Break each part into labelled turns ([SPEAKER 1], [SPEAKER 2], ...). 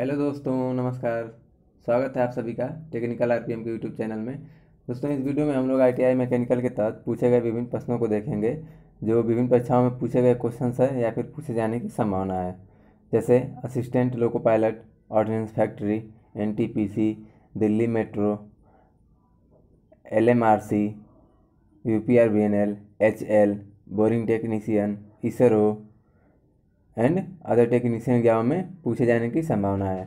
[SPEAKER 1] hello दोस्तों नमस्कार स्वागत है आप सभी का टेक्निकल आरपीएम के यूट्यूब चैनल में दोस्तों इस वीडियो में हम लोग आईटीआई मैकेनिकल के तहत पूछे गए विभिन्न प्रश्नों को देखेंगे जो विभिन्न परीक्षाओं में पूछे गए क्वेश्चन है या फिर पूछे जाने की संभावना है जैसे assistant loco pilot ordnance factory N Delhi metro L M R C U P R B N L H L boring technician ISRO and other technician exam में पूछे जाने की संभावना है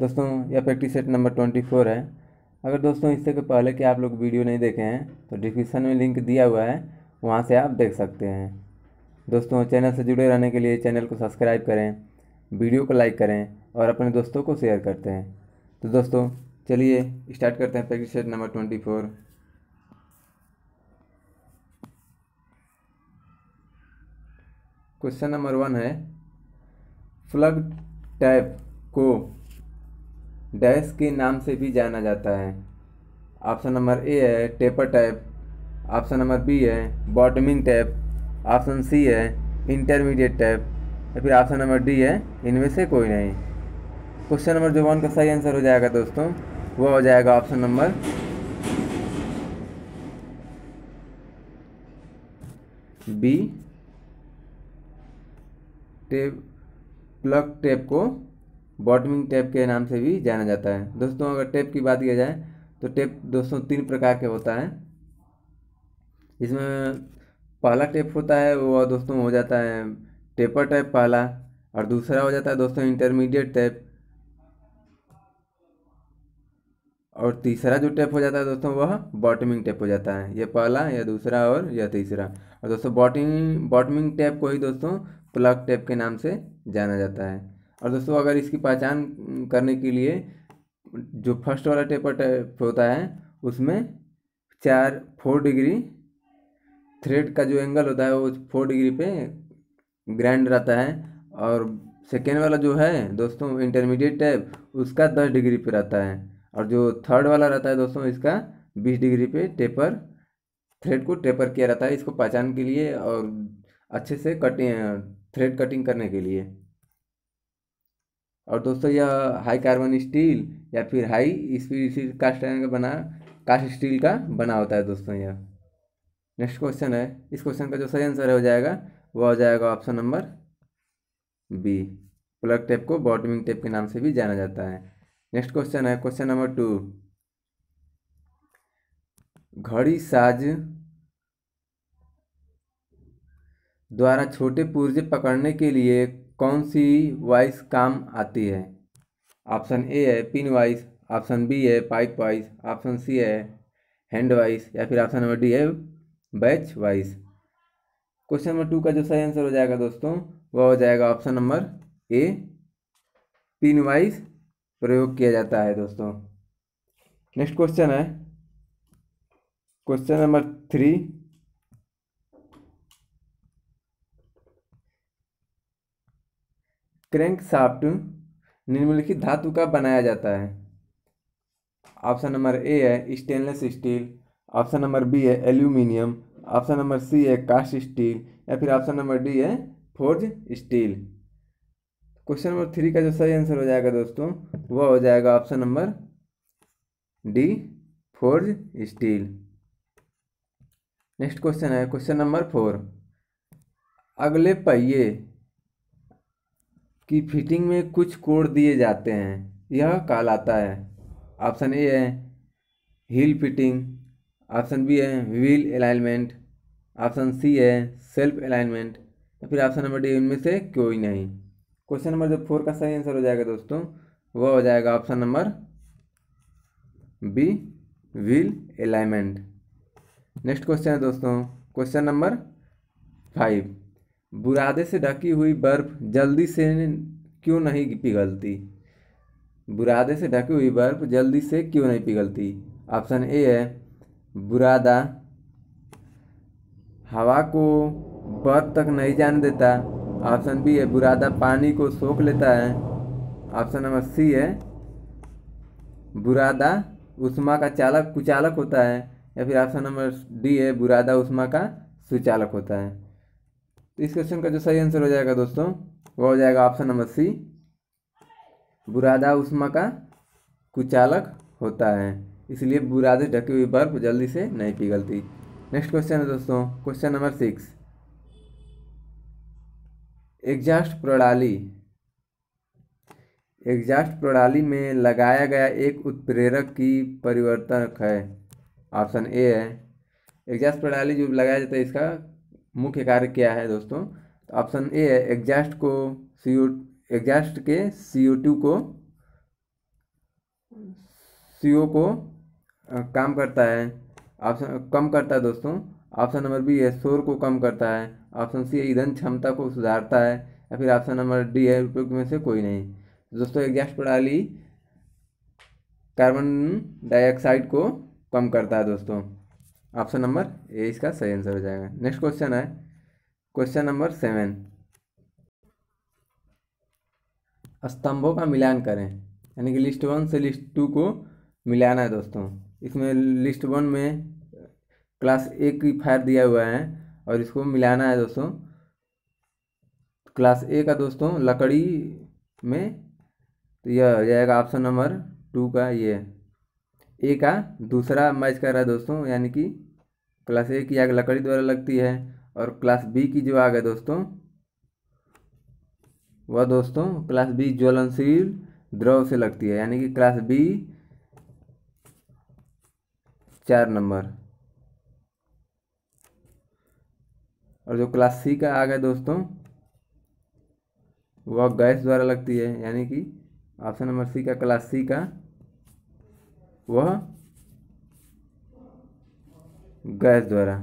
[SPEAKER 1] दोस्तों यह practice set number twenty four है अगर दोस्तों इससे पहले कि आप लोग वीडियो नहीं देखे हैं तो डिस्क्रिप्शन में लिंक दिया हुआ है वहाँ से आप देख सकते हैं दोस्तों चैनल से जुड़े रहने के लिए चैनल को सब्सक्राइब करें वीडियो को लाइक करें और अपने दोस्तों को शेयर करते हैं तो दोस्तों चलिए स्टार्ट करते हैं practice set number twenty four question number one है प्लग टैप को डैश के नाम से भी जाना जाता है ऑप्शन नंबर ए है taper tap option number B है बॉटमिंग टैप ऑप्शन सी है इंटरमीडिएट टैप या फिर ऑप्शन नंबर डी है इनमें से कोई नहीं क्वेश्चन नंबर जो वन का सही आंसर हो जाएगा दोस्तों वह हो जाएगा option number B tap plug tap को बॉटमिंग टेप के नाम से भी जाना जाता है दोस्तों अगर टेप की बात किया जाए तो टेप दोस्तों तीन प्रकार के होता है इसमें पहला टेप होता है वो दोस्तों हो जाता है टेपर टाइप पहला और दूसरा हो जाता है दोस्तों इंटरमीडिएट टैप और तीसरा जो टेप हो जाता है दोस्तों वह बॉटमिंग टेप हो जाता है यह पहला या दूसरा और यह तीसरा और दोस्तों बॉटिंग बॉटमिंग टेप को ही दोस्तों प्लग टैप के नाम से जाना जाता है और दोस्तों अगर इसकी पहचान करने के लिए जो फर्स्ट वाला टेपर टैप होता है उसमें चार फोर डिग्री थ्रेड का जो एंगल होता है वो फोर डिग्री पे ग्रैंड रहता है और सेकेंड वाला जो है दोस्तों इंटरमीडिएट टैप उसका दस डिग्री पे रहता है और जो थर्ड वाला रहता है दोस्तों इसका बीस डिग्री पे टेपर थ्रेड को टेपर किया रहता है इसको पहचान के लिए और अच्छे से कटिंग थ्रेड कटिंग करने के लिए और दोस्तों यह हाई कार्बन स्टील या फिर हाई स्पीड कास्ट आयरन का बना कास्ट स्टील का बना होता है दोस्तों यह नेक्स्ट क्वेश्चन है इस क्वेश्चन का जो सही आंसर हो जाएगा वह हो जाएगा option number B plug tap को बॉटमिंग टेप के नाम से भी जाना जाता है नेक्स्ट क्वेश्चन है क्वेश्चन नंबर टू घड़ी साज द्वारा छोटे पुर्जे पकड़ने के लिए कौन सी वाइस काम आती है ऑप्शन ए है पिन वाइस ऑप्शन बी है पाइप वाइस ऑप्शन सी है हैंड वाइस या फिर ऑप्शन नंबर डी है bench vice question number two का जो सही आंसर हो जाएगा दोस्तों वह हो जाएगा option number A pin vice प्रयोग किया जाता है दोस्तों नेक्स्ट क्वेश्चन है question number three crank shaft निम्नलिखित धातु का बनाया जाता है ऑप्शन नंबर ए है stainless steel option number B है एल्यूमिनियम ऑप्शन नंबर सी है कास्ट स्टील या फिर ऑप्शन नंबर डी है forge steel question number three का जो सही आंसर हो जाएगा दोस्तों वह हो जाएगा option number D forge steel next question है क्वेश्चन नंबर फोर अगले पहिए की फिटिंग में कुछ कोड दिए जाते हैं यह कहलाता है ऑप्शन ए है हील फिटिंग ऑप्शन बी है व्हील अलाइनमेंट ऑप्शन सी है सेल्फ अलाइनमेंट या फिर ऑप्शन नंबर डी उनमें से कोई नहीं क्वेश्चन नंबर जो फोर का सही आंसर हो जाएगा दोस्तों वह हो जाएगा option number B wheel alignment next question है दोस्तों क्वेश्चन नंबर फाइव बुरादे से ढकी हुई बर्फ़ जल्दी से क्यों नहीं पिघलती बुरादे से ढकी हुई बर्फ़ जल्दी से क्यों नहीं पिघलती ऑप्शन ए है बुरादा हवा को बर्फ तक नहीं जाने देता ऑप्शन बी है बुरादा पानी को सोख लेता है ऑप्शन नंबर सी है बुरादा उष्मा का चालक कुचालक होता है या फिर ऑप्शन नंबर डी है बुरादा उष्मा का सुचालक होता है तो इस क्वेश्चन का जो सही आंसर हो जाएगा दोस्तों वह हो जाएगा ऑप्शन नंबर सी बुरादा उष्मा का कुचालक होता है इसलिए बुरादे ढकी हुई बर्फ जल्दी से नहीं पिघलती नेक्स्ट क्वेश्चन है दोस्तों क्वेश्चन नंबर सिक्स एग्जास्ट प्रणाली एग्जास्ट प्रणाली में लगाया गया एक उत्प्रेरक की परिवर्तक है ऑप्शन ए है एग्जास्ट प्रणाली जो लगाया जाता है इसका मुख्य कार्य क्या है दोस्तों ऑप्शन तो ए है एग्जास्ट को सी ओ एग्जास्ट के सी ओ टू को सी ओ को काम करता है ऑप्शन कम करता है दोस्तों ऑप्शन नंबर बी है शोर को कम करता है ऑप्शन सी है ईंधन क्षमता को सुधारता है या फिर ऑप्शन नंबर डी है उपयोग में से कोई नहीं दोस्तों एग्जास्ट प्रणाली कार्बन डाइऑक्साइड को कम करता है दोस्तों ऑप्शन नंबर ए इसका सही आंसर हो जाएगा नेक्स्ट क्वेश्चन है क्वेश्चन नंबर सेवन स्तंभों का मिलान करें यानी कि लिस्ट वन से लिस्ट टू को मिलाना है दोस्तों इसमें लिस्ट वन में क्लास ए की फायर दिया हुआ है और इसको मिलाना है दोस्तों क्लास ए का दोस्तों लकड़ी में तो यह हो जाएगा ऑप्शन नंबर टू का ये ए का दूसरा मैच कर रहा है दोस्तों यानी कि क्लास ए की आग लकड़ी द्वारा लगती है और क्लास बी की जो आग है दोस्तों वह दोस्तों क्लास बी ज्वलनशील द्रव से लगती है यानी कि क्लास बी चार नंबर और जो क्लास सी का आग है दोस्तों वह गैस द्वारा लगती है यानी कि ऑप्शन नंबर सी का क्लास सी का वह गैस द्वारा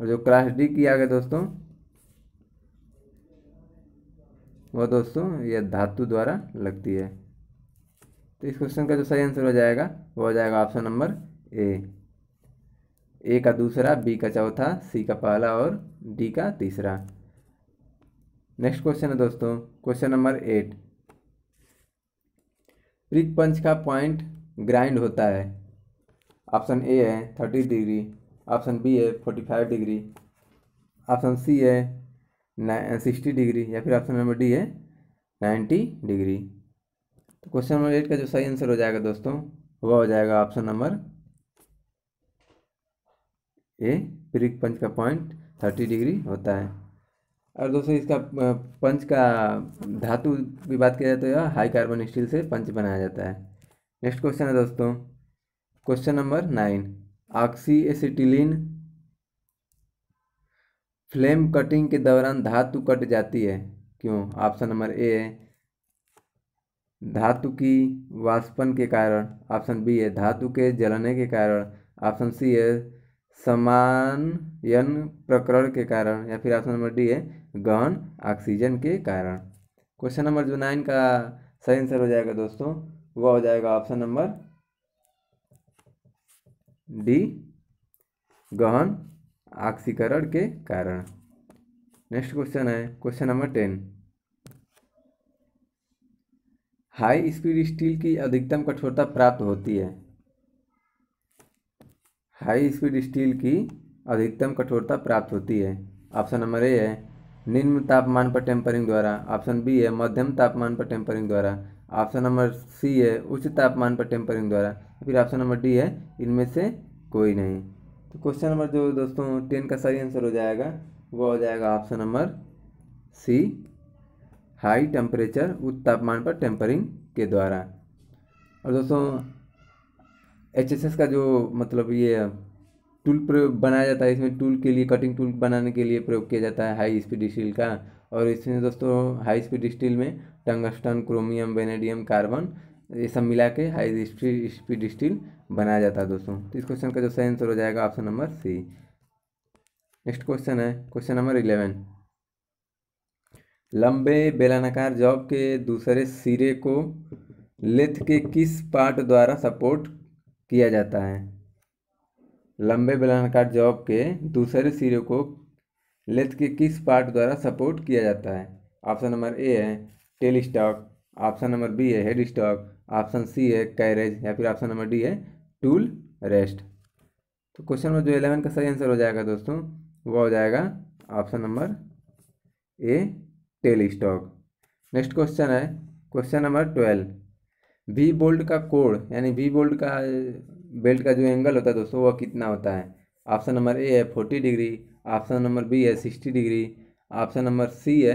[SPEAKER 1] और जो क्लास डी की आ गए दोस्तों वह दोस्तों यह धातु द्वारा लगती है तो इस क्वेश्चन का जो सही आंसर हो जाएगा वो हो जाएगा ऑप्शन नंबर ए ए का दूसरा बी का चौथा सी का पहला और डी का तीसरा नेक्स्ट क्वेश्चन है दोस्तों question number eight prick punch का पॉइंट ग्राइंड होता है ऑप्शन ए है थर्टी डिग्री ऑप्शन बी है forty five degree option C है सिक्सटी डिग्री या फिर ऑप्शन नंबर डी है नाइन्टी डिग्री तो क्वेश्चन नंबर एट का जो सही आंसर हो जाएगा दोस्तों वह हो जाएगा option number A prick punch का पॉइंट थर्टी डिग्री होता है और दोस्तों इसका पंच का धातु की बात किया जाए तो हाई कार्बन स्टील से पंच बनाया जाता है नेक्स्ट क्वेश्चन है दोस्तों question number nine oxy acetylene flame cutting के दौरान धातु कट जाती है क्यों ऑप्शन नंबर ए है धातु की वाष्पन के कारण ऑप्शन बी है धातु के जलने के कारण ऑप्शन सी है समानयन प्रकरण के कारण या फिर ऑप्शन नंबर डी है गहन ऑक्सीजन के कारण क्वेश्चन नंबर जो नाइन का सही आंसर हो जाएगा दोस्तों वह हो जाएगा ऑप्शन नंबर डी गहन ऑक्सीकरण के कारण नेक्स्ट क्वेश्चन है question number ten high speed steel की अधिकतम कठोरता प्राप्त होती है हाई स्पीड स्टील की अधिकतम कठोरता प्राप्त होती है ऑप्शन नंबर ए है निम्न तापमान पर टेम्परिंग द्वारा ऑप्शन बी है मध्यम तापमान पर टेम्परिंग द्वारा ऑप्शन नंबर सी है उच्च तापमान पर टेम्परिंग द्वारा फिर ऑप्शन नंबर डी है इनमें से कोई नहीं तो क्वेश्चन नंबर जो दोस्तों टेन का सही आंसर हो जाएगा वो हो जाएगा option number C high temperature उच्च तापमान पर टेम्परिंग के द्वारा और दोस्तों एच एस एस का जो मतलब ये टूल प्रयोग बनाया जाता है इसमें टूल के लिए कटिंग टूल बनाने के लिए प्रयोग किया जाता है हाई स्पीड स्टील का और इसमें दोस्तों हाई स्पीड स्टील में टंगस्टन क्रोमियम बेनेडियम कार्बन ये सब मिला के हाई स्पीड स्टील बनाया जाता है दोस्तों तो इस क्वेश्चन का जो सही आंसर हो जाएगा option number C next question है क्वेश्चन नंबर इलेवन लंबे बेलानाकार जॉब के दूसरे सिरे को लेथ के किस पार्ट द्वारा सपोर्ट किया जाता है लंबे बेलानाकार जॉब के दूसरे सिरे को लेथ के किस पार्ट द्वारा सपोर्ट किया जाता है ऑप्शन नंबर ए है tail stock option number B है हेड स्टॉक ऑप्शन सी है कैरेज या फिर ऑप्शन नंबर डी है टूल रेस्ट तो क्वेश्चन नंबर जो इलेवन का सही आंसर हो जाएगा दोस्तों वो हो जाएगा option number A tail stock next question है question number twelve V bolt का कोड यानी वी बोल्ट का बेल्ट का जो एंगल होता है दोस्तों वह कितना होता है ऑप्शन नंबर ए है forty degree option number B है sixty degree option number C है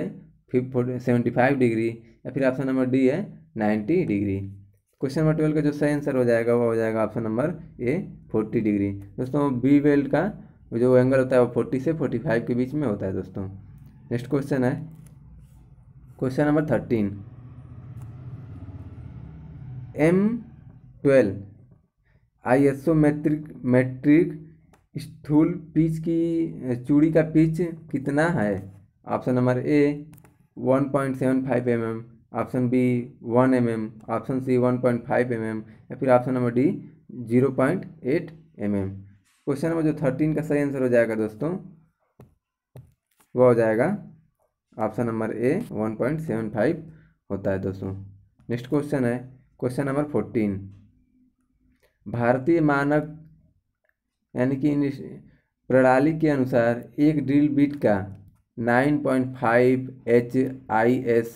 [SPEAKER 1] फिफ्टी सेवेंटी फाइव डिग्री या फिर ऑप्शन नंबर डी है ninety degree question number twelve का जो सही आंसर हो जाएगा वो हो जाएगा option number A forty degree दोस्तों बी वेल्ट का जो एंगल होता है वो फोर्टी से फोर्टी फाइव के बीच में होता है दोस्तों नेक्स्ट क्वेश्चन है question number thirteen M twelve I S O metric metric स्थूल पिच की चूड़ी का पिच कितना है option number A 1.75 mm option B 1 mm option C 1.5 mm या फिर option number D 0.8 mm question number जो थर्टीन का सही आंसर हो जाएगा दोस्तों वो हो जाएगा ऑप्शन नंबर ए 1.75 होता है दोस्तों नेक्स्ट क्वेश्चन है क्वेश्चन नंबर फोर्टीन भारतीय मानक यानी कि इन प्रणाली के अनुसार एक ड्रिल बिट का 9.5 point five H I S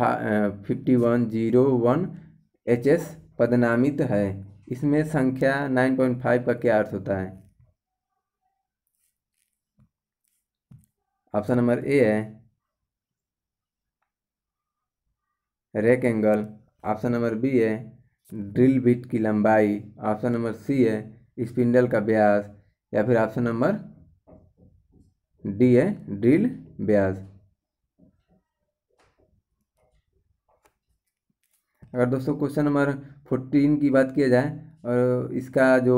[SPEAKER 1] fifty one zero one H S पदनामित है इसमें संख्या 9.5 का क्या अर्थ होता है ऑप्शन नंबर ए है rake angle option number B है ड्रिल बिट की लंबाई ऑप्शन नंबर सी है स्पिंडल का ब्यास या फिर ऑप्शन नंबर डी है ड्रिल ब्याज अगर दोस्तों क्वेश्चन नंबर फोर्टीन की बात किया जाए और इसका जो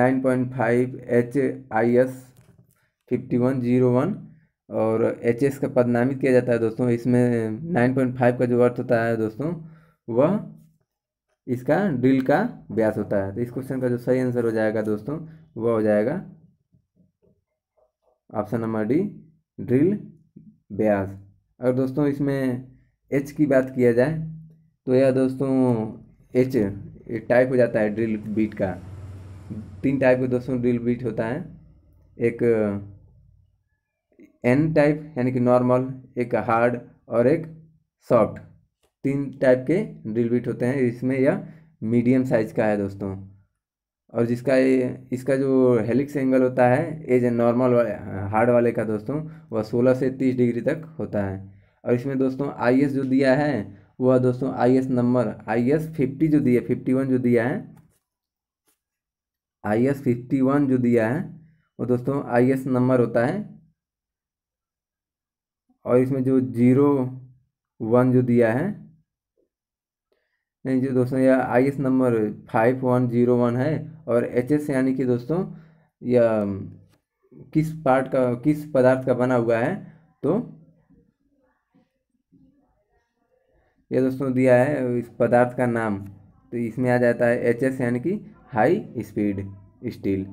[SPEAKER 1] nine point five H I S fifty one zero one और एच एस का पदनामित किया जाता है दोस्तों इसमें नाइन पॉइंट फाइव का जो अर्थ होता है दोस्तों वह इसका ड्रिल का व्यास होता है तो इस क्वेश्चन का जो सही आंसर हो जाएगा दोस्तों वह हो जाएगा ऑप्शन नंबर डी ड्रिल ब्यास और दोस्तों इसमें एच की बात किया जाए तो यह दोस्तों एच टाइप हो जाता है ड्रिल बीट का तीन टाइप के दोस्तों ड्रिल बीट होता है एक एन टाइप यानी कि नॉर्मल एक हार्ड और एक सॉफ्ट तीन टाइप के ड्रिल बिट होते हैं इसमें यह मीडियम साइज का है दोस्तों और जिसका ये इसका जो हेलिक्स एंगल होता है एज नॉर्मल वाले हार्ड वाले का दोस्तों वह सोलह से तीस डिग्री तक होता है और इसमें दोस्तों आई जो दिया है वह दोस्तों I number I S fifty जो दिया फिफ्टी वन जो दिया है आई एस फिफ्टी वन जो दिया है वो दोस्तों आई एस नंबर होता है और इसमें जो जीरो वन जो दिया है नहीं जी दोस्तों यह I S number five one zero one है और एच एस यानी कि दोस्तों यह किस पार्ट का किस पदार्थ का बना हुआ है तो यह दोस्तों दिया है इस पदार्थ का नाम तो इसमें आ जाता है एच एस यानी कि हाई स्पीड स्टील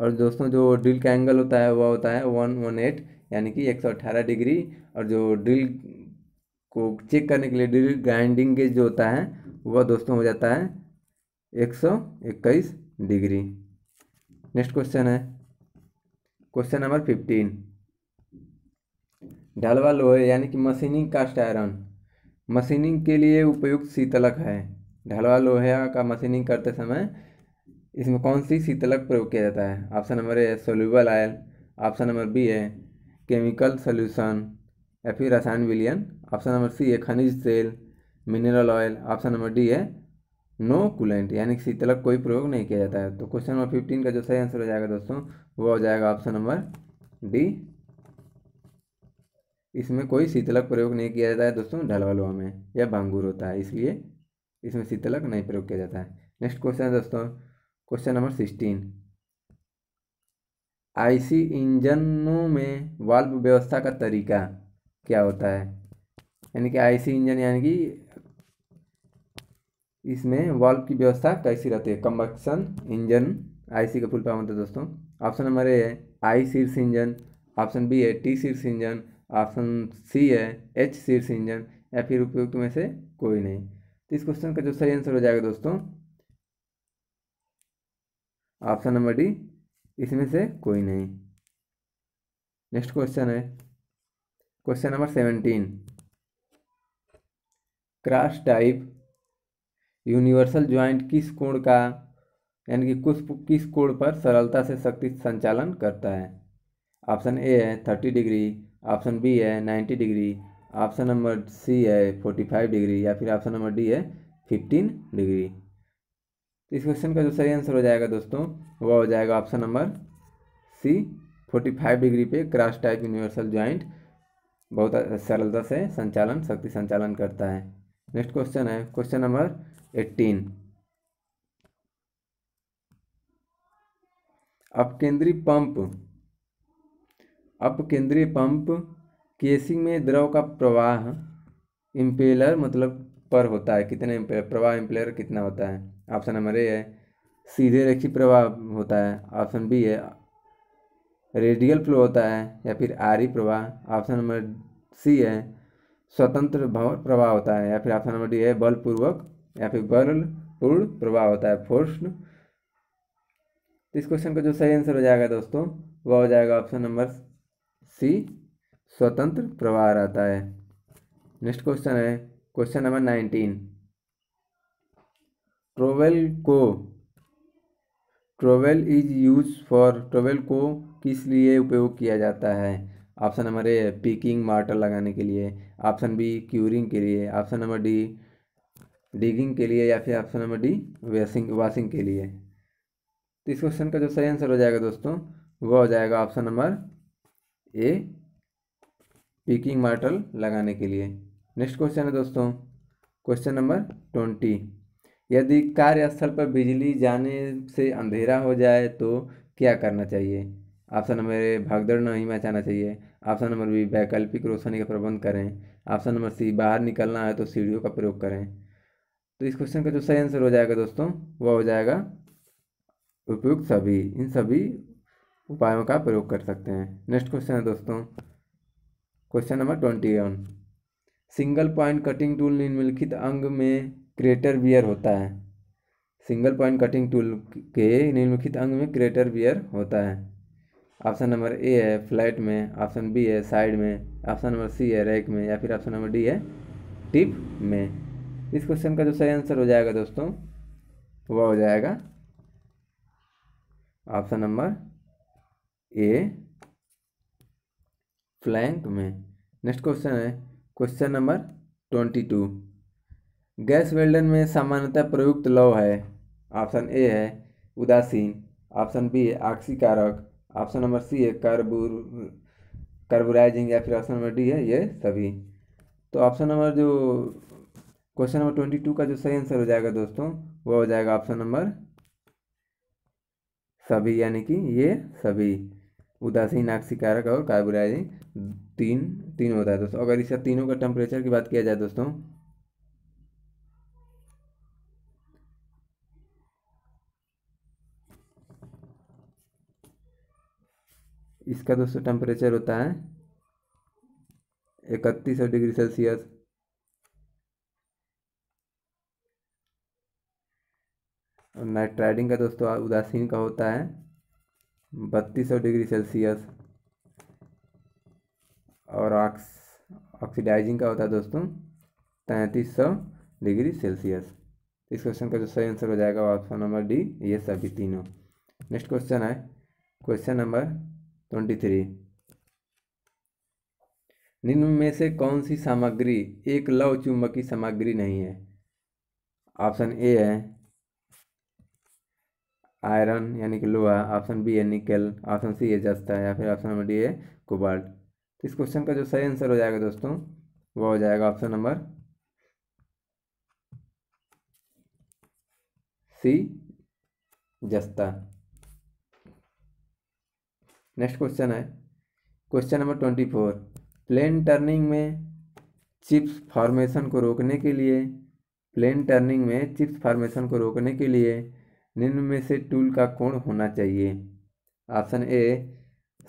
[SPEAKER 1] और दोस्तों जो ड्रिल का एंगल होता है वह होता है वन वन एट यानी कि एक सौ अट्ठारह डिग्री और जो ड्रिल को चेक करने के लिए ड्रिल ग्राइंडिंग गेज जो होता है वह दोस्तों हो जाता है एक सौ इक्कीस डिग्री नेक्स्ट क्वेश्चन है क्वेश्चन नंबर फिफ्टीन ढालवा लोहे यानी कि मशीनिंग कास्ट आयरन मशीनिंग के लिए उपयुक्त शीतलक है ढालवा लोहे का मशीनिंग करते समय इसमें कौन सी शीतलक प्रयोग किया जाता है option number A soluble oil option number B है केमिकल सोल्यूशन फिर रसायन विलियन ऑप्शन नंबर सी है खनिज तेल mineral oil option number D है नो कूलेंट यानी कि शीतलक कोई प्रयोग नहीं किया जाता है तो क्वेश्चन नंबर फिफ्टीन का जो सही आंसर हो जाएगा दोस्तों वो हो जाएगा ऑप्शन नंबर डी इसमें कोई शीतलक प्रयोग नहीं किया जाता है दोस्तों ढलवलवा में या भांगूर होता है इसलिए इसमें शीतलक नहीं प्रयोग किया जाता है नेक्स्ट क्वेश्चन है दोस्तों क्वेश्चन नंबर सिक्सटीन आईसी इंजनों में वाल्व व्यवस्था का तरीका क्या होता है यानी कि आईसी इंजन यानी कि इसमें वाल्व की व्यवस्था कैसी रहती है कम्बक्शन इंजन आईसी का फुल फॉर्म होता है दोस्तों ऑप्शन नंबर ए है आई सीर्स इंजन ऑप्शन बी है टी शीर्ष इंजन ऑप्शन सी है एच शीर्ष इंजन या फिर उपयुक्त में से कोई नहीं तो इस क्वेश्चन का जो सही आंसर हो जाएगा दोस्तों ऑप्शन नंबर डी इसमें से कोई नहीं नेक्स्ट क्वेश्चन है question number seventeen cross type universal joint किस कोण का यानी कि कुछ किस कोण पर सरलता से शक्ति संचालन करता है ऑप्शन ए है थर्टी डिग्री ऑप्शन बी है ninety degree option number C है फोर्टी फाइव डिग्री या फिर ऑप्शन नंबर डी है फिफ्टीन डिग्री तो इस क्वेश्चन का जो सही आंसर हो जाएगा दोस्तों वह हो जाएगा option number C forty five degree पे क्रॉस टाइप यूनिवर्सल ज्वाइंट बहुत सरलता से संचालन शक्ति संचालन करता है नेक्स्ट क्वेश्चन है क्वेश्चन नंबर एट्टीन अपकेंद्रीय पंप अपकेंद्रीय पंप केसिंग में द्रव का प्रवाह इम्पेलर मतलब पर होता है कितने प्रवाह इम्पेलर कितना होता है ऑप्शन नंबर ए है सीधे रेखी प्रवाह होता है ऑप्शन बी है रेडियल फ्लो होता है या फिर आरी प्रवाह ऑप्शन नंबर सी है स्वतंत्र प्रवाह होता है या फिर ऑप्शन नंबर डी है बलपूर्वक या फिर बलपूर्ण प्रवाह होता है फोर्स्ड तो इस क्वेश्चन का जो सही आंसर हो जाएगा दोस्तों वह हो जाएगा ऑप्शन नंबर सी स्वतंत्र प्रवाह रहता है नेक्स्ट क्वेश्चन है क्वेश्चन नंबर नाइनटीन ट्रोवेल को trowel is use for trowel को किस लिए उपयोग किया जाता है option number A picking mortar लगाने के लिए ऑप्शन बी क्यूरिंग के लिए ऑप्शन नंबर डी डिगिंग के लिए या फिर ऑप्शन नंबर डी वेसिंग वाशिंग के लिए तो इस क्वेश्चन का जो सही आंसर हो जाएगा दोस्तों वो हो जाएगा option number A picking mortar लगाने के लिए नेक्स्ट क्वेश्चन है दोस्तों क्वेश्चन नंबर ट्वेंटी यदि कार्यस्थल पर बिजली जाने से अंधेरा हो जाए तो क्या करना चाहिए ऑप्शन नंबर ए भागदड़ नहीं मचाना चाहिए ऑप्शन नंबर बी वैकल्पिक रोशनी का प्रबंध करें ऑप्शन नंबर सी बाहर निकलना है तो सीढ़ियों का प्रयोग करें तो इस क्वेश्चन का जो सही आंसर हो जाएगा दोस्तों वह हो जाएगा उपयुक्त सभी इन सभी उपायों का प्रयोग कर सकते हैं नेक्स्ट क्वेश्चन है दोस्तों question number twenty one single point cutting tool निम्नलिखित अंग में क्रेटर बियर होता है सिंगल पॉइंट कटिंग टूल के निम्नलिखित अंग में क्रेटर बियर होता है ऑप्शन नंबर ए है फ्लैट में ऑप्शन बी है साइड में ऑप्शन नंबर सी है रैक में या फिर ऑप्शन नंबर डी है टिप में इस क्वेश्चन का जो सही आंसर हो जाएगा दोस्तों वह हो जाएगा ऑप्शन नंबर ए फ्लैंक में नेक्स्ट क्वेश्चन है question number twenty two gas welding में सामान्यतः प्रयुक्त लौ है ऑप्शन ए है उदासीन ऑप्शन बी है आक्सीकारक ऑप्शन नंबर सी है कार्बूर कार्बोराइजिंग या फिर ऑप्शन नंबर डी है ये सभी तो ऑप्शन नंबर जो क्वेश्चन नंबर ट्वेंटी टू का जो सही आंसर हो जाएगा दोस्तों वो हो जाएगा ऑप्शन नंबर सभी यानी कि ये सभी उदासीन आक्सीकारक और कार्बोराइजिंग तीन तीन होता है दोस्तों अगर इसका तीनों का टेम्परेचर की बात किया जाए दोस्तों इसका दोस्तों टेम्परेचर होता है इकतीस डिग्री सेल्सियस और नाइट्राइडिंग का दोस्तों उदासीन का होता है बत्तीस डिग्री सेल्सियस और ऑक्स ऑक्सीडाइजिंग का होता है दोस्तों तैंतीस सौ डिग्री सेल्सियस इस क्वेश्चन का जो सही आंसर हो जाएगा ऑप्शन नंबर डी ये सभी तीनों नेक्स्ट क्वेश्चन है क्वेश्चन नंबर ट्वेंटी थ्री निम्न में से कौन सी सामग्री एक लव चुंबकीय सामग्री नहीं है ऑप्शन ए है आयरन यानी कि लोहा ऑप्शन बी है निकल ऑप्शन सी है जस्ता या फिर ऑप्शन नंबर डी है कुबाल्ट तो इस क्वेश्चन का जो सही आंसर हो जाएगा दोस्तों वो हो जाएगा ऑप्शन नंबर सी जस्ता नेक्स्ट क्वेश्चन है question number twenty four plain turning में चिप्स फॉर्मेशन को रोकने के लिए प्लेन टर्निंग में चिप्स फॉर्मेशन को रोकने के लिए निम्न में से टूल का कोण होना चाहिए option A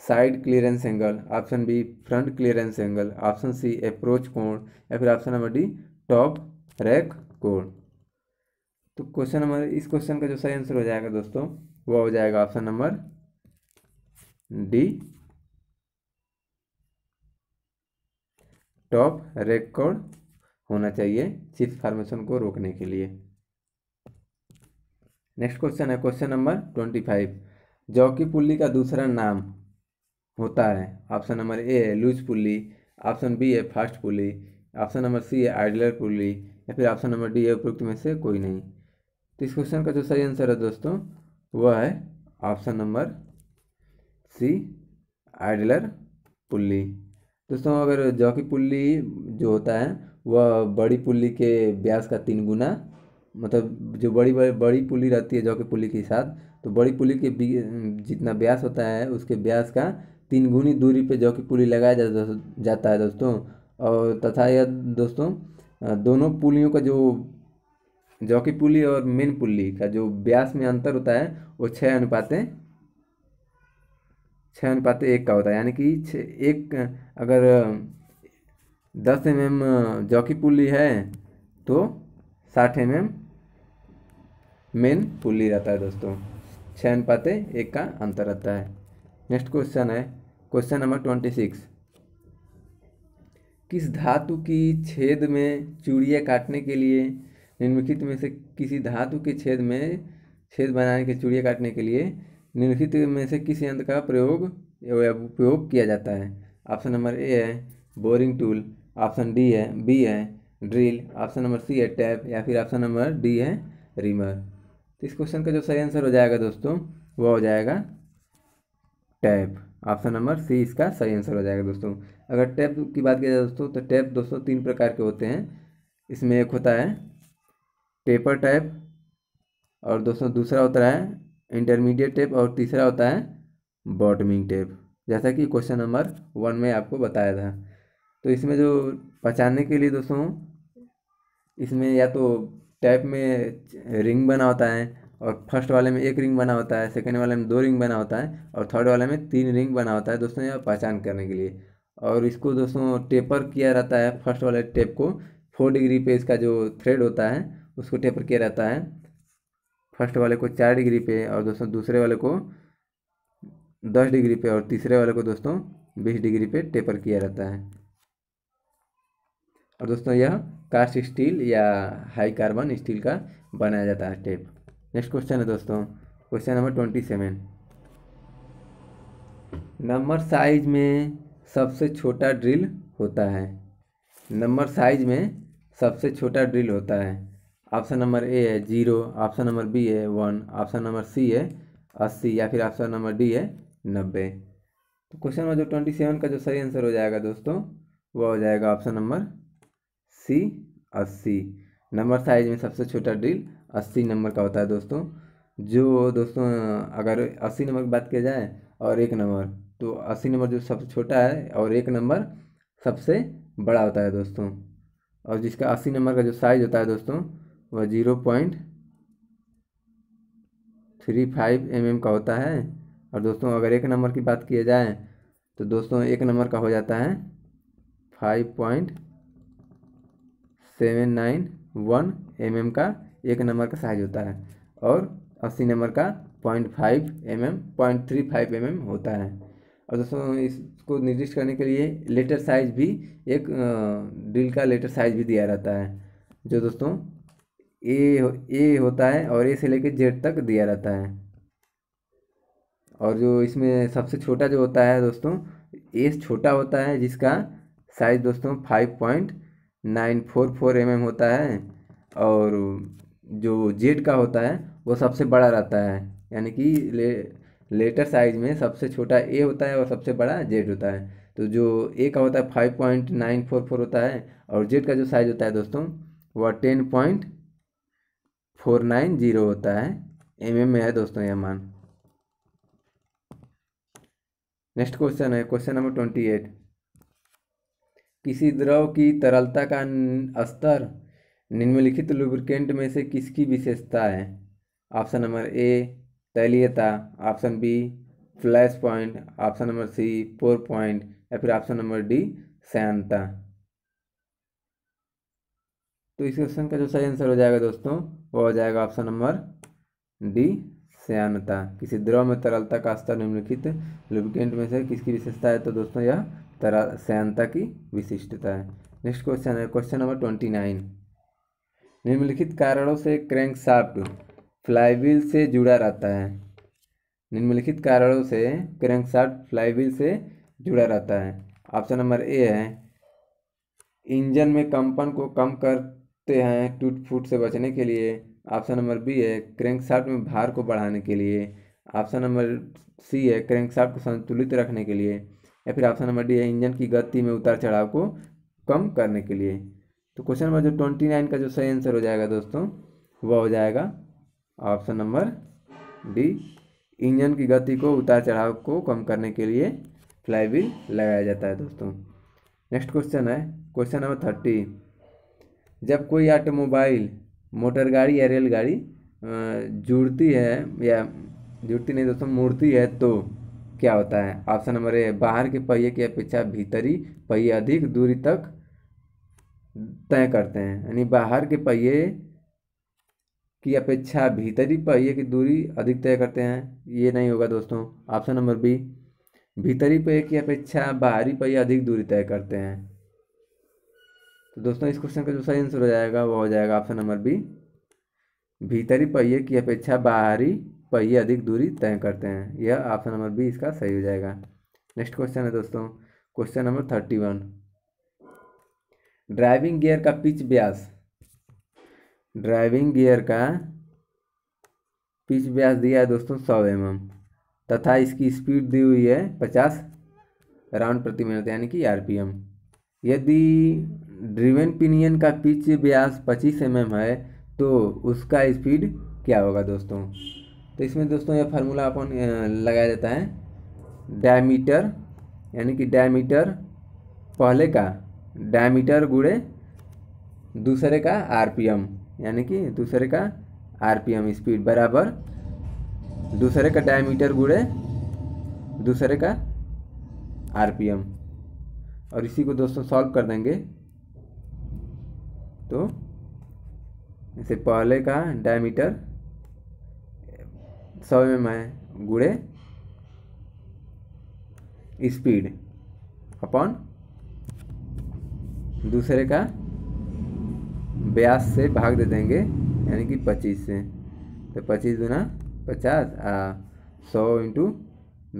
[SPEAKER 1] side clearance angle option B front clearance angle option C approach कोण या फिर option number D top rake कोण तो क्वेश्चन नंबर इस क्वेश्चन का जो सही आंसर हो जाएगा दोस्तों वो हो जाएगा option number D top record होना चाहिए चिप्स फार्मेशन को रोकने के लिए नेक्स्ट क्वेश्चन है question number twenty five jockey pulley का दूसरा नाम होता है ऑप्शन नंबर ए है लूज पुल्ली ऑप्शन बी है fast pulley option number C है आइडलर पुल्ली या फिर ऑप्शन नंबर डी है उपयुक्त में से कोई नहीं तो इस क्वेश्चन का जो सही आंसर है दोस्तों वह है option number C idler pulley दोस्तों अगर जॉकी पुल्ली जो होता है वह बड़ी पुल्ली के ब्यास का तीन गुना मतलब जो बड़ी बड़ी बड़ी पुली रहती है जॉकी पुली के साथ तो बड़ी पुली के जितना ब्यास होता है उसके ब्यास का तीन गुनी दूरी पे जॉकी पुली लगाया जा, जाता है दोस्तों और तथा यह दोस्तों दोनों पुलियों का जो जॉकी पुली और मेन पुली का जो ब्यास में अंतर होता है वो छः अनुपातें छः अनुपात एक का होता है यानी कि छ एक अगर दस एम एम जॉकी पुली है तो साठ एम एम मेन पुली रहता है दोस्तों छः अनुपात एक का अंतर रहता है नेक्स्ट क्वेश्चन है क्वेश्चन नंबर ट्वेंटी सिक्स किस धातु की छेद में चूड़ियाँ काटने के लिए निम्नलिखित में से किसी धातु के छेद में छेद बनाने के चूड़ियाँ काटने के लिए निम्नलिखित में से किस यंत्र का प्रयोग उपयोग किया जाता है ऑप्शन नंबर ए है बोरिंग टूल ऑप्शन डी है बी है ड्रिल ऑप्शन नंबर सी है टैप या फिर ऑप्शन नंबर डी है रीमर तो इस क्वेश्चन का जो सही आंसर हो जाएगा दोस्तों वह हो जाएगा टैप ऑप्शन नंबर सी इसका सही आंसर हो जाएगा दोस्तों अगर टैप की बात की जाए दोस्तों तो टैप दोस्तों तीन प्रकार के होते हैं इसमें एक होता है पेपर टैप और दोस्तों दूसरा होता है इंटरमीडिएट टेप और तीसरा होता है बॉटमिंग टेप जैसा कि क्वेश्चन नंबर वन में आपको बताया था तो इसमें जो पहचानने के लिए दोस्तों इसमें या तो टैप में रिंग बना होता है और फर्स्ट वाले में एक रिंग बना होता है सेकेंड वाले में दो रिंग बना होता है और थर्ड वाले में तीन रिंग बना होता है दोस्तों यह पहचान करने के लिए और इसको दोस्तों टेपर किया रहता है फर्स्ट वाले टेप को फोर डिग्री पे इसका जो थ्रेड होता है उसको टेपर किया रहता है फर्स्ट वाले को चार डिग्री पे और दोस्तों दूसरे वाले को दस डिग्री पे और तीसरे वाले को दोस्तों बीस डिग्री पे टेपर किया रहता है और दोस्तों यह कास्ट स्टील या हाई कार्बन स्टील का बनाया जाता है टेप नेक्स्ट क्वेश्चन है दोस्तों question number twenty seven number size में सबसे छोटा ड्रिल होता है नंबर साइज में सबसे छोटा ड्रिल होता है ऑप्शन नंबर ए है जीरो ऑप्शन नंबर बी है वन ऑप्शन नंबर सी है अस्सी या फिर ऑप्शन नंबर डी है नब्बे तो क्वेश्चन नंबर जो ट्वेंटी सेवन का जो सही आंसर हो जाएगा दोस्तों वह हो जाएगा ऑप्शन नंबर सी अस्सी नंबर साइज में सबसे छोटा डील अस्सी नंबर का होता है दोस्तों जो दोस्तों अगर अस्सी नंबर की बात किया जाए और एक नंबर तो अस्सी नंबर जो सबसे छोटा है और एक नंबर सबसे बड़ा होता है दोस्तों और जिसका अस्सी नंबर का जो साइज़ होता है दोस्तों वह zero point three five M M का होता है और दोस्तों अगर एक नंबर की बात किया जाए तो दोस्तों एक नंबर का हो जाता है five point seven nine one M M का एक नंबर का साइज होता है और अस्सी नंबर का point five M M point three five M M होता है और दोस्तों इसको निर्दिष्ट करने के लिए लेटर साइज भी एक ड्रिल का लेटर साइज भी दिया रहता है जो दोस्तों ए ए होता है और ए से लेकर जेड तक दिया रहता है और जो इसमें सबसे छोटा जो होता है दोस्तों ए छोटा होता है जिसका साइज़ दोस्तों five point nine four four M M होता है और जो जेड का होता है वो सबसे बड़ा रहता है यानी कि ले लेटर साइज में सबसे छोटा ए होता है और सबसे बड़ा जेड होता है तो जो ए का होता है five point nine four four होता है और जेड का जो साइज़ होता है दोस्तों वह ten point four nine zero होता है एम एम में है दोस्तों यह मान नेक्स्ट क्वेश्चन है क्वेश्चन नंबर ट्वेंटी एट किसी द्रव की तरलता का स्तर निम्नलिखित लुब्रिकेंट में से किसकी विशेषता है ऑप्शन नंबर ए तैलीयता option B flash point option number C pour point या फिर ऑप्शन नंबर डी सैनता तो इस क्वेश्चन का जो सही आंसर हो जाएगा दोस्तों वो हो जाएगा ऑप्शन नंबर डी सयानता किसी द्रव में तरलता का स्तर निम्नलिखित लुब्रिकेंट में से किसकी विशेषता है तो दोस्तों यह तरल सयानता की विशिष्टता है नेक्स्ट क्वेश्चन है क्वेश्चन नंबर ट्वेंटी नाइन निम्नलिखित कारणों से क्रैंक साफ्ट फ्लाईव्हील से जुड़ा रहता है निम्नलिखित कारणों से क्रैंक साफ्ट फ्लाईव्हील से जुड़ा रहता है ऑप्शन नंबर ए है इंजन में कंपन को कम कर सकते हैं टूट फूट से बचने के लिए ऑप्शन नंबर बी है क्रैंक शाफ्ट में भार को बढ़ाने के लिए ऑप्शन नंबर सी है क्रैंक शाफ्ट को संतुलित रखने के लिए या फिर ऑप्शन नंबर डी है इंजन की गति में उतार चढ़ाव को कम करने के लिए तो क्वेश्चन नंबर जो ट्वेंटी नाइन का जो सही आंसर हो जाएगा दोस्तों वह हो जाएगा ऑप्शन नंबर डी इंजन की गति को उतार चढ़ाव को कम करने के लिए फ्लाई व्हील लगाया जाता है दोस्तों नेक्स्ट क्वेश्चन है क्वेश्चन नंबर थर्टी जब कोई ऑटोमोबाइल मोटरगाड़ी या रेलगाड़ी जुड़ती है या जुड़ती नहीं दोस्तों मुड़ती है तो क्या होता है ऑप्शन नंबर ए बाहर के पहिए की अपेक्षा भीतरी पहिए अधिक दूरी तक तय करते हैं यानी बाहर के पहिए की अपेक्षा भीतरी पहिए की दूरी अधिक तय करते हैं ये नहीं होगा दोस्तों ऑप्शन नंबर बी भीतरी पहिए की अपेक्षा बाहरी पहिए अधिक दूरी तय करते हैं तो दोस्तों इस क्वेश्चन का जो सही आंसर हो जाएगा वो हो जाएगा ऑप्शन नंबर बी भीतरी पहिए की अपेक्षा बाहरी पहिए अधिक दूरी तय करते हैं यह ऑप्शन नंबर बी इसका सही हो जाएगा नेक्स्ट क्वेश्चन है दोस्तों question number thirty one driving gear का पिच ब्यास ड्राइविंग गियर का पिच ब्यास दिया है दोस्तों सौ एम एम तथा इसकी स्पीड दी हुई है पचास राउंड प्रति मिनट यानी कि आर पी एम यदि ड्रिवन पिनियन का पिच व्यास 25 एम mm है तो उसका स्पीड क्या होगा दोस्तों तो इसमें दोस्तों यह फार्मूला अपन लगाया जाता है डायमीटर यानी कि डायमीटर पहले का डायमीटर गुड़े दूसरे का आरपीएम यानी कि दूसरे का आरपीएम स्पीड बराबर दूसरे का डायमीटर गुड़े दूसरे का आरपीएम और इसी को दोस्तों सॉल्व कर देंगे तो जैसे पहले का डायमीटर सौ एम mm है गुड़े स्पीड अपॉन दूसरे का ब्यास से भाग दे देंगे यानी कि पच्चीस से तो पच्चीस दुना पचास आ सौ इंटू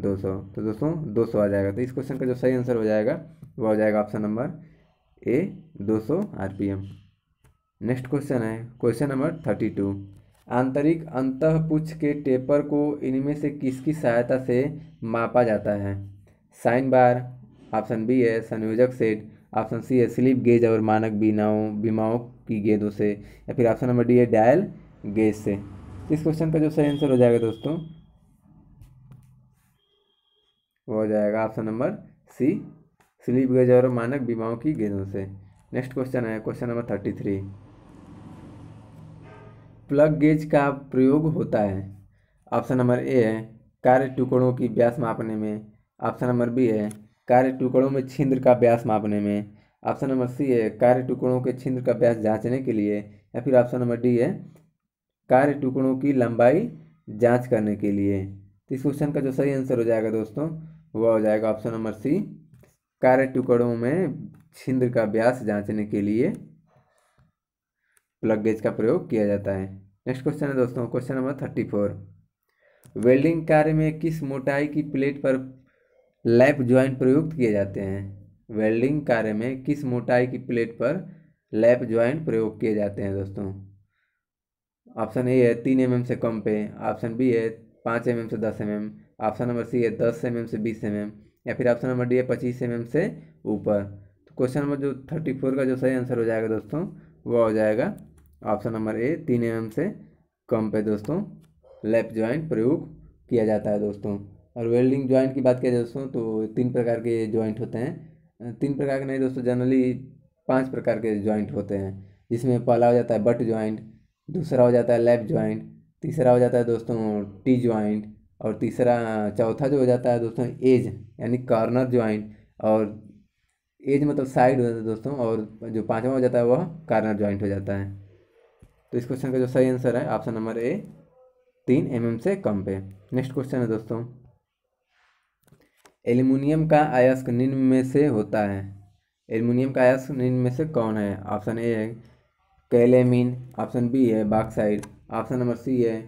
[SPEAKER 1] दो सौ तो दोस्तों दो सौ आ जाएगा तो इस क्वेश्चन का जो सही आंसर हो जाएगा वो हो जाएगा ऑप्शन नंबर ए दो सौ R P M next question है क्वेश्चन नंबर थर्टी टू आंतरिक अंतपुच्छ के टेपर को इनमें से किसकी सहायता से मापा जाता है साइन बार ऑप्शन बी है संयोजक सेट ऑप्शन सी है स्लिप गेज और मानक बीनाओं बीमाओं की गेंदों से या फिर ऑप्शन नंबर डी है डायल गेज से इस क्वेश्चन का जो सही आंसर हो जाएगा दोस्तों वो हो जाएगा option number C slip gauge और मानक बीमाओं की गेंदों से नेक्स्ट क्वेश्चन है question number thirty three plug gauge का प्रयोग होता है ऑप्शन नंबर ए है कार्य टुकड़ों की व्यास मापने में ऑप्शन नंबर बी है कार्य टुकड़ों में छिंद्र का व्यास मापने में ऑप्शन नंबर सी है कार्य टुकड़ों के छिंद्र का व्यास जांचने के लिए या फिर ऑप्शन नंबर डी है कार्य टुकड़ों की लंबाई जांच करने के लिए तो इस क्वेश्चन का जो सही आंसर हो जाएगा दोस्तों वह हो जाएगा ऑप्शन नंबर सी कार्य टुकड़ों में छिंद्र का व्यास जांचने के लिए प्लग गेज का प्रयोग किया जाता है नेक्स्ट क्वेश्चन है दोस्तों question number thirty four welding कार्य में किस मोटाई की प्लेट पर लैप ज्वाइंट प्रयुक्त किए जाते हैं वेल्डिंग कार्य में किस मोटाई की प्लेट पर लैप ज्वाइंट प्रयोग किए जाते हैं दोस्तों ऑप्शन ए है तीन एम से कम पे ऑप्शन बी है पाँच एम से दस एम ऑप्शन नंबर सी है दस एम से बीस एम या फिर ऑप्शन नंबर डी है पच्चीस एम से ऊपर तो क्वेश्चन नंबर जो थर्टी फोर का जो सही आंसर हो जाएगा दोस्तों वह हो जाएगा ऑप्शन नंबर ए तीन एम से कम पे दोस्तों लेप ज्वाइंट प्रयोग किया जाता है दोस्तों और वेल्डिंग ज्वाइंट की बात किया जाए दोस्तों तो तीन प्रकार के ज्वाइंट होते हैं तीन प्रकार के नहीं दोस्तों जनरली पांच प्रकार के ज्वाइंट होते हैं जिसमें पहला हो जाता है बट ज्वाइंट दूसरा हो जाता है लेप जॉइंट तीसरा हो जाता है दोस्तों टी ज्वाइंट और तीसरा चौथा जो हो जाता है दोस्तों एज यानी कॉर्नर ज्वाइंट और एज मतलब साइड हो जाता है दोस्तों और जो पाँचवा हो जाता है वह कॉर्नर ज्वाइंट हो जाता है तो इस क्वेश्चन का जो सही आंसर है ऑप्शन नंबर ए तीन एम mm से कम पे नेक्स्ट क्वेश्चन है दोस्तों एल्यूमिनियम का आयस्क निम्न में से होता है एल्यूमिनियम का आयस्क निम्न में से कौन है ऑप्शन ए है कैलेमिन ऑप्शन बी है बाक्साइड ऑप्शन नंबर सी है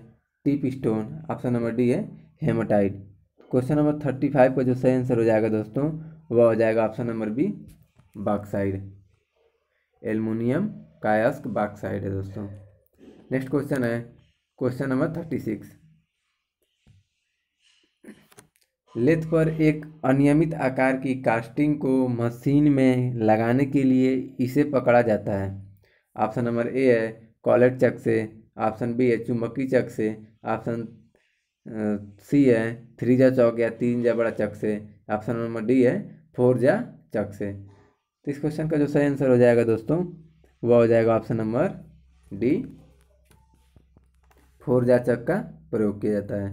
[SPEAKER 1] tinstone option number D है hematite question number thirty five का जो सही आंसर हो जाएगा दोस्तों वह हो जाएगा option number B bauxite aluminium कायस्क बाक्साइड है दोस्तों नेक्स्ट क्वेश्चन है question number thirty six lathe पर एक अनियमित आकार की कास्टिंग को मशीन में लगाने के लिए इसे पकड़ा जाता है ऑप्शन नंबर ए है कॉलेट चक से ऑप्शन बी है चुम्बकी चक से ऑप्शन सी uh, है थ्री जा चौक या तीन जा बड़ा चक से ऑप्शन नंबर डी है फोर जा चक से तो इस क्वेश्चन का जो सही आंसर हो जाएगा दोस्तों वह हो जाएगा ऑप्शन नंबर डी फोर जाचक चक का प्रयोग किया जाता है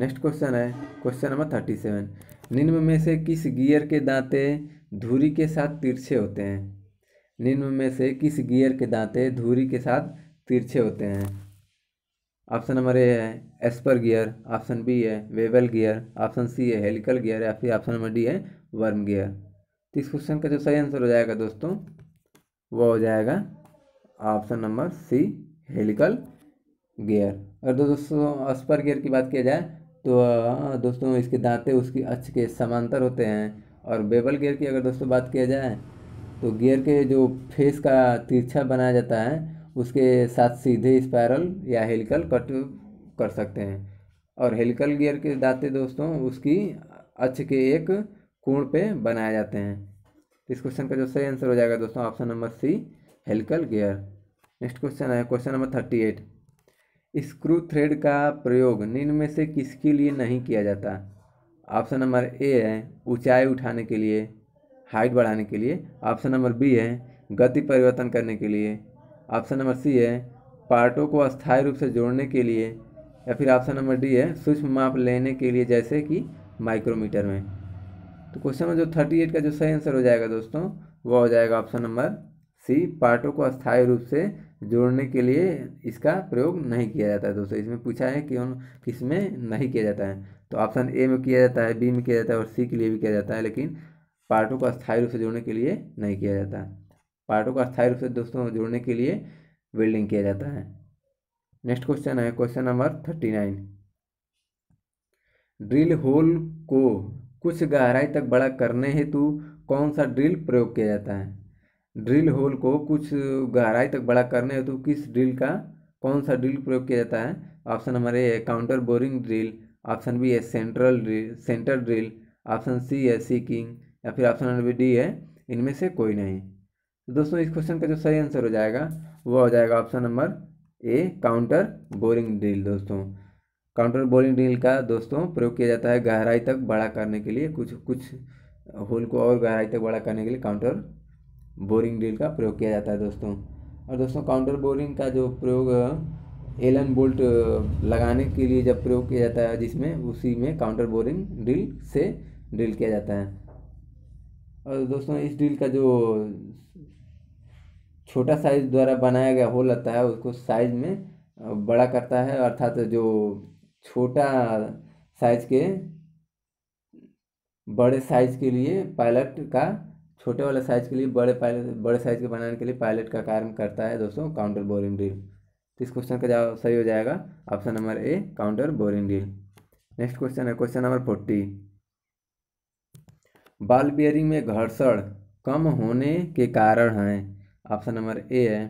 [SPEAKER 1] नेक्स्ट क्वेश्चन है क्वेश्चन नंबर थर्टी सेवन निम्न में से किस गियर के दांते धुरी के साथ तिरछे होते हैं निम्न में से किस गियर के दांते धुरी के साथ तिरछे होते हैं ऑप्शन नंबर ए है एस्पर गियर ऑप्शन बी है वेबल गियर ऑप्शन सी है हेलिकल गियर या फिर ऑप्शन नंबर डी है वर्म गियर तो इस क्वेश्चन का जो सही आंसर हो जाएगा दोस्तों वो हो जाएगा option number C helical gear और दोस्तों अस्पर गियर की बात किया जाए तो दोस्तों इसके दांते उसकी अक्ष के समांतर होते हैं और बेबल गियर की अगर दोस्तों बात किया जाए तो गियर के जो फेस का तिरछा बनाया जाता है उसके साथ सीधे स्पायरल या हेलिकल कट कर सकते हैं और हेलिकल गियर के दांते दोस्तों उसकी अच्छ के एक कोण पे बनाए जाते हैं तो इस क्वेश्चन का जो सही आंसर हो जाएगा दोस्तों option number C helical gear next question है question number thirty eight screw thread का प्रयोग निम्न में से किसके लिए नहीं किया जाता ऑप्शन नंबर ए है ऊंचाई उठाने के लिए हाइट बढ़ाने के लिए ऑप्शन नंबर बी है गति परिवर्तन करने के लिए ऑप्शन नंबर सी है पार्टों को अस्थायी रूप से जोड़ने के लिए या फिर ऑप्शन नंबर डी है सूक्ष्म माप लेने के लिए जैसे कि माइक्रोमीटर में तो क्वेश्चन नंबर जो थर्टी एट का जो सही आंसर हो जाएगा दोस्तों वह हो जाएगा ऑप्शन नंबर सी पार्टों को अस्थायी रूप से जोड़ने के लिए इसका प्रयोग नहीं किया जाता है दोस्तों इसमें पूछा है कि उन किस में नहीं किया जाता है तो ऑप्शन ए में किया जाता है बी में किया जाता है और सी के लिए भी किया जाता है लेकिन पार्टों को अस्थायी रूप से जोड़ने के लिए नहीं किया जाता पार्टों को अस्थायी रूप से दोस्तों जोड़ने के लिए वेल्डिंग किया जाता है नेक्स्ट क्वेश्चन है question number thirty nine drill hole को कुछ गहराई तक बड़ा करने हेतु कौन सा ड्रिल प्रयोग किया जाता है ड्रिल होल को कुछ गहराई तक बड़ा करने हेतु तो किस ड्रिल का कौन सा ड्रिल प्रयोग किया जाता है option number A counter boring drill option B है central drill center drill option C है सीकिंग या फिर ऑप्शन नंबर डी है इनमें से कोई नहीं तो दोस्तों इस क्वेश्चन का जो सही आंसर हो जाएगा वह हो जाएगा option number A counter boring drill दोस्तों काउंटर बोरिंग ड्रिल का दोस्तों प्रयोग किया जाता है गहराई तक बड़ा करने के लिए कुछ कुछ होल को और गहराई तक बड़ा करने के लिए काउंटर बोरिंग ड्रिल का प्रयोग किया जाता है दोस्तों और दोस्तों काउंटर बोरिंग का जो प्रयोग एलन बोल्ट लगाने के लिए जब प्रयोग किया जाता है जिसमें उसी में काउंटर बोरिंग ड्रिल से ड्रिल किया जाता है और दोस्तों इस ड्रिल का जो छोटा साइज द्वारा बनाया गया होल आता है उसको साइज में बड़ा करता है अर्थात जो छोटा साइज के बड़े साइज के लिए पायलट का छोटे वाले साइज़ के लिए बड़े पायलट बड़े साइज़ के बनाने के लिए पायलट का कार्य करता है दोस्तों काउंटर बोरिंग ड्रिल तो इस क्वेश्चन का जवाब सही हो जाएगा option number A counter boring drill next question है question number forty ball bearing में घर्षण कम होने के कारण हैं ऑप्शन नंबर ए है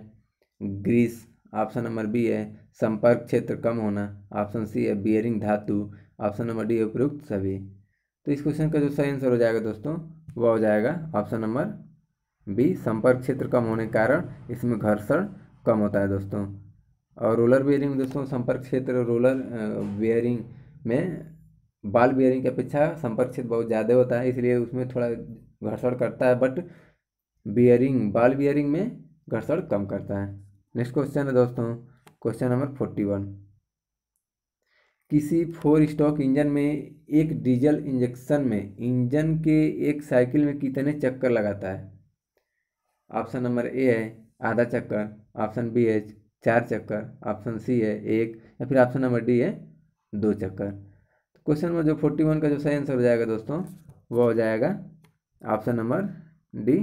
[SPEAKER 1] ग्रीस ऑप्शन नंबर बी है संपर्क क्षेत्र कम होना ऑप्शन सी है बियरिंग धातु ऑप्शन नंबर डी उपयुक्त सभी तो इस क्वेश्चन का जो सही आंसर हो जाएगा दोस्तों वह हो जाएगा ऑप्शन नंबर बी संपर्क क्षेत्र कम होने के कारण इसमें घर्षण कम होता है दोस्तों और रोलर बियरिंग में दोस्तों संपर्क क्षेत्र रोलर बियरिंग में बाल बियरिंग की अपेक्षा संपर्क क्षेत्र बहुत ज़्यादा होता है इसलिए उसमें थोड़ा घर्षण करता है बट बियरिंग बाल बियरिंग में घर्षण कम करता है नेक्स्ट क्वेश्चन है दोस्तों क्वेश्चन नंबर फोर्टी वन किसी फोर स्टॉक इंजन में एक डीजल इंजेक्शन में इंजन के एक साइकिल में कितने चक्कर लगाता है ऑप्शन नंबर ए है आधा चक्कर ऑप्शन बी है चार चक्कर ऑप्शन सी है एक या फिर ऑप्शन नंबर डी है दो चक्कर तो क्वेश्चन नंबर जो फोर्टी वन का जो सही आंसर हो जाएगा दोस्तों वो हो जाएगा ऑप्शन नंबर डी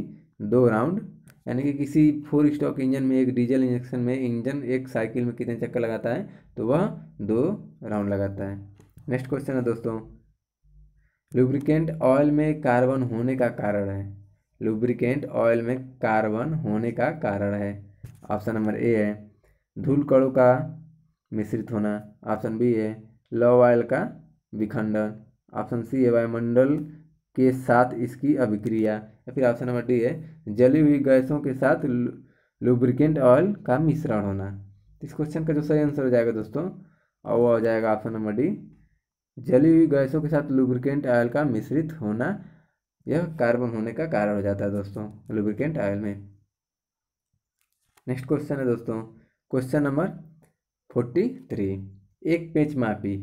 [SPEAKER 1] दो राउंड यानी कि किसी फोर स्टॉक इंजन में एक डीजल इंजेक्शन में इंजन एक साइकिल में कितने चक्कर लगाता है तो वह दो राउंड लगाता है नेक्स्ट क्वेश्चन है दोस्तों लुब्रिकेंट ऑयल में कार्बन होने का कारण है लुब्रिकेंट ऑयल में कार्बन होने का कारण है ऑप्शन नंबर ए है धूल कड़ों का मिश्रित होना ऑप्शन बी है लव ऑयल का विखंडन ऑप्शन सी है वायुमंडल के साथ इसकी अभिक्रिया या फिर ऑप्शन नंबर डी है जली हुई गैसों के साथ लुब्रिकेंट ऑयल का मिश्रण होना इस क्वेश्चन का जो सही आंसर हो जाएगा दोस्तों और वो हो जाएगा ऑप्शन नंबर डी जली हुई गैसों के साथ लुब्रिकेंट ऑयल का मिश्रित होना यह कार्बन होने का कारण हो जाता है दोस्तों लुब्रिकेंट ऑयल में नेक्स्ट क्वेश्चन है दोस्तों क्वेश्चन नंबर फोर्टी थ्री एक पेच मापी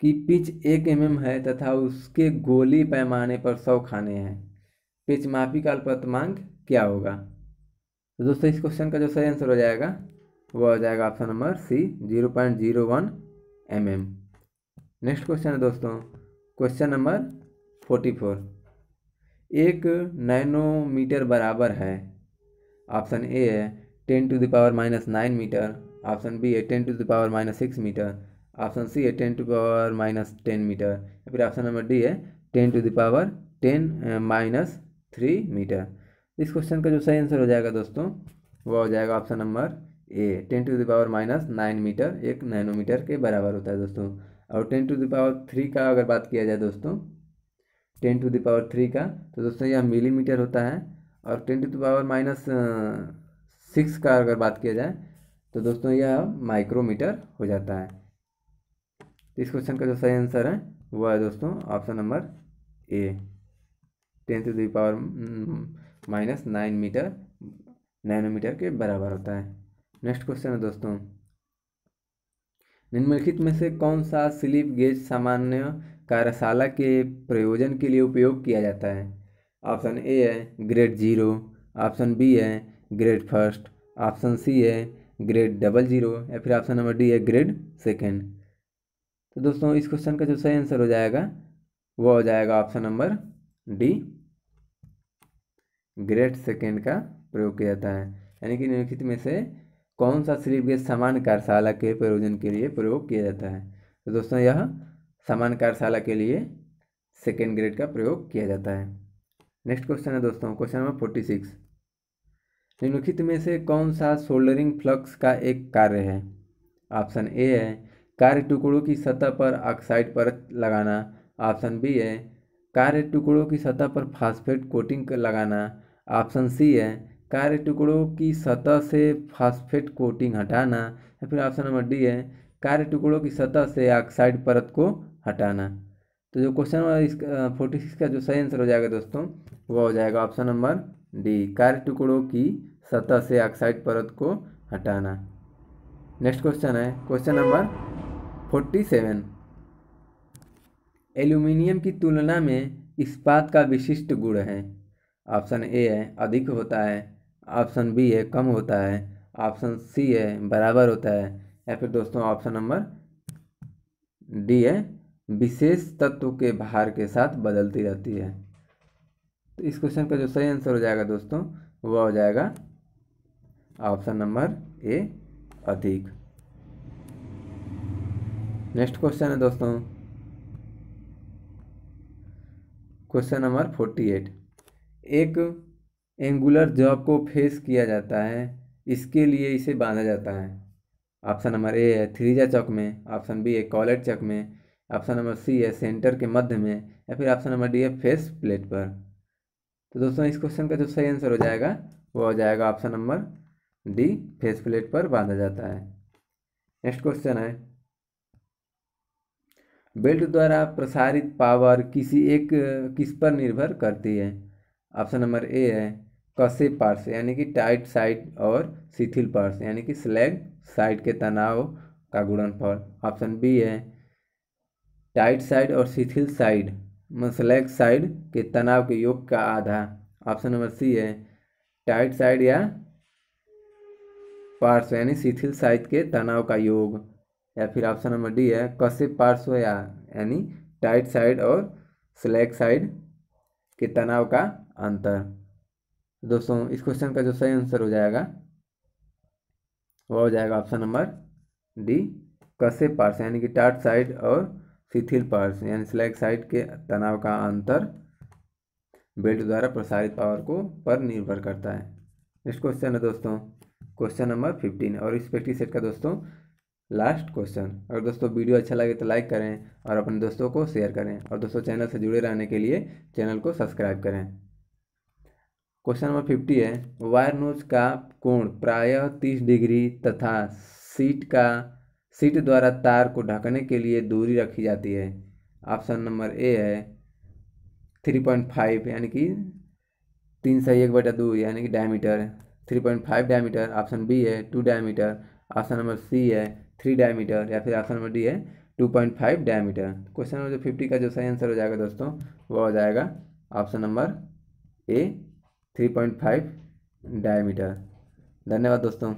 [SPEAKER 1] कि पिच एक एम mm है तथा उसके गोली पैमाने पर सौ खाने हैं पिच मापी का अल्पतमांक क्या होगा तो दोस्तों इस क्वेश्चन का जो सही आंसर हो जाएगा वो आ जाएगा option number C zero point zero one M M next question है दोस्तों क्वेश्चन नंबर फोर्टी फोर एक नैनोमीटर बराबर है ऑप्शन ए है ten to the power minus nine metre option B है ten to the power minus six metre option C है ten to power minus ten metre या फिर option number D है ten to the power ten minus three metre इस question का जो सही answer हो जाएगा दोस्तों वह हो जाएगा option number A ten to the power minus nine metre एक नैनोमीटर के बराबर होता है दोस्तों और ten to the power three का अगर बात किया जाए दोस्तों ten to the power three का तो दोस्तों यह मिलीमीटर होता है और ten to the power minus six का अगर बात किया जाए तो दोस्तों यह माइक्रोमीटर हो जाता है तो इस क्वेश्चन का जो सही आंसर है वह है दोस्तों option number A ten to the power minus nine metre nanometre के बराबर होता है नेक्स्ट क्वेश्चन है दोस्तों निम्नलिखित में से कौन सा स्लिप गेज सामान्य कार्यशाला के प्रयोजन के लिए उपयोग किया जाता है ऑप्शन ए है ग्रेड जीरो ऑप्शन बी है ग्रेड फर्स्ट ऑप्शन सी है ग्रेड डबल जीरो या फिर ऑप्शन नंबर डी है ग्रेड सेकेंड तो दोस्तों इस क्वेश्चन का जो सही आंसर हो जाएगा वो हो जाएगा option number D grade second का प्रयोग किया जाता है यानी कि निम्नलिखित में से कौन सा स्लिप गेज समान कार्यशाला के प्रयोजन के लिए प्रयोग किया जाता है तो दोस्तों यह समान कार्यशाला के लिए सेकेंड ग्रेड का प्रयोग किया जाता है नेक्स्ट क्वेश्चन है दोस्तों क्वेश्चन नंबर फोर्टी सिक्स निम्नलिखित में से कौन सा सोल्डरिंग फ्लक्स का एक कार्य है ऑप्शन ए है कार्य टुकड़ों की सतह पर ऑक्साइड परत लगाना ऑप्शन बी है कार्य टुकड़ों की सतह पर फास्फेट कोटिंग लगाना ऑप्शन सी है कार्य टुकड़ों की सतह से फास्फेट कोटिंग हटाना या फिर ऑप्शन नंबर डी है कार्य टुकड़ों की सतह से ऑक्साइड परत को हटाना तो जो क्वेश्चन नंबर इसका फोर्टी सिक्स का जो सही आंसर हो जाएगा दोस्तों वह हो जाएगा ऑप्शन नंबर डी कार्य टुकड़ों की सतह से ऑक्साइड परत को हटाना नेक्स्ट क्वेश्चन है question number forty seven aluminium की तुलना में इस्पात का विशिष्ट गुण है ऑप्शन ए है अधिक होता है ऑप्शन बी है कम होता है ऑप्शन सी है बराबर होता है या फिर दोस्तों ऑप्शन नंबर डी है विशेष तत्व के भार के साथ बदलती रहती है तो इस क्वेश्चन का जो सही आंसर हो जाएगा दोस्तों वह हो जाएगा ऑप्शन नंबर ए अधिक नेक्स्ट क्वेश्चन है दोस्तों क्वेश्चन नंबर फोर्टी एट एक एंगुलर जॉब को फेस किया जाता है इसके लिए इसे बांधा जाता है ऑप्शन नंबर ए है थ्रीजा चौक में ऑप्शन बी है कॉलेट चौक में ऑप्शन नंबर सी है सेंटर के मध्य में या फिर ऑप्शन नंबर डी है फेस प्लेट पर तो दोस्तों इस क्वेश्चन का जो सही आंसर हो जाएगा वो हो जाएगा option number D face plate पर बांधा जाता है नेक्स्ट क्वेश्चन है बेल्ट द्वारा प्रसारित पावर किसी एक किस पर निर्भर करती है ऑप्शन नंबर ए है कसे पार्स यानी कि टाइट साइड और शिथिल पार्स यानी कि स्लैग साइड के तनाव का गुणनफल ऑप्शन बी है टाइट साइड और शिथिल साइड मतलब स्लैग साइड के तनाव के योग का आधा ऑप्शन नंबर सी है टाइट साइड या पार्स यानी शिथिल साइड के तनाव का योग या फिर ऑप्शन नंबर डी है कसे पार्स या यानी टाइट साइड और स्लैग साइड के तनाव का अंतर दोस्तों इस क्वेश्चन का जो सही आंसर हो जाएगा वह हो जाएगा ऑप्शन नंबर डी कसे पार्स यानी कि टाट साइड और शिथिल पार्स यानी स्लैग साइड के तनाव का अंतर बेल्ट द्वारा प्रसारित पावर को पर निर्भर करता है नेक्स्ट क्वेश्चन है दोस्तों क्वेश्चन नंबर फिफ्टीन और इस प्रैक्टिस सेट का दोस्तों लास्ट क्वेश्चन अगर दोस्तों वीडियो अच्छा लगे तो लाइक करें और अपने दोस्तों को शेयर करें और दोस्तों चैनल से जुड़े रहने के लिए चैनल को सब्सक्राइब करें क्वेश्चन नंबर फिफ्टी है वायर नोज का कोण प्रायः तीस डिग्री तथा सीट का सीट द्वारा तार को ढकने के लिए दूरी रखी जाती है ऑप्शन नंबर ए है थ्री पॉइंट फाइव यानी कि तीन सौ एक बटा दो यानी कि diameter three point five diameter option B है two diameter option number C है थ्री डायमीटर या फिर ऑप्शन नंबर डी है two point five diameter question number जो फिफ्टी का जो सही आंसर हो जाएगा दोस्तों वो हो जाएगा option number A three point five diameter धन्यवाद दोस्तों